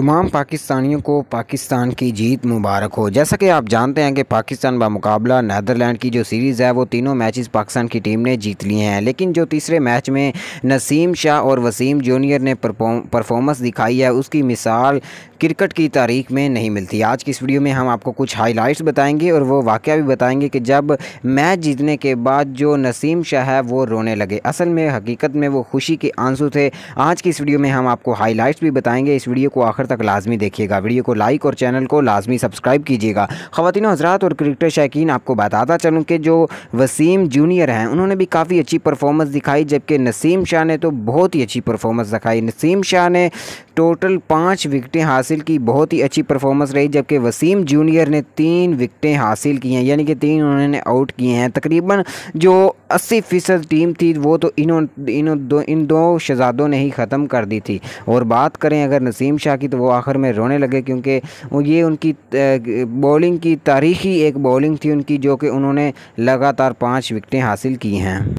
तमाम पाकिस्तानियों को पाकिस्तान की जीत मुबारक हो जैसा कि आप जानते हैं कि पाकिस्तान बामुकाबला नदरलैंड की जो सीरीज़ है वो तीनों मैचेस पाकिस्तान की टीम ने जीत लिए हैं लेकिन जो तीसरे मैच में नसीम शाह और वसीम जूनियर ने परफॉर्मेंस दिखाई है उसकी मिसाल क्रिकेट की तारीख में नहीं मिलती आज की इस वीडियो में हम आपको कुछ हाईलाइट्स बताएंगे और वो वाक़ भी बताएंगे कि जब मैच जीतने के बाद जो नसीम शाह है वो रोने लगे असल में हकीकत में वो खुशी के आंसू थे आज की इस वीडियो में हम आपको हाईलाइट्स भी बताएंगे इस वीडियो को आखिर तक लाजमी देखिएगा वीडियो को लाइक और चैनल को लाजमी सब्सक्राइब कीजिएगा खातिन हजरात और क्रिकेटर शायकीन आपको बताता चलूँ कि जो वसीम जूनियर हैं उन्होंने भी काफ़ी अच्छी परफॉर्मेंस दिखाई जबकि नसीम शाह ने तो बहुत ही अच्छी परफॉर्मेंस दिखाई नसीम शाह ने टोटल पाँच विकटें हासिल की बहुत ही अच्छी परफॉर्मेंस रही जबकि वसीम जूनियर ने तीन विकटें हासिल की हैं यानी कि तीन उन्होंने आउट किए हैं तकरीबन जो अस्सी फ़ीसद टीम थी वो तो इन्हों इन दो इन दो शहजादों ने ही ख़त्म कर दी थी और बात करें अगर नसीम शाह की तो वो आखिर में रोने लगे क्योंकि ये उनकी बॉलिंग की तारीखी एक बॉलिंग थी उनकी जो कि उन्होंने लगातार पाँच विकटें हासिल की हैं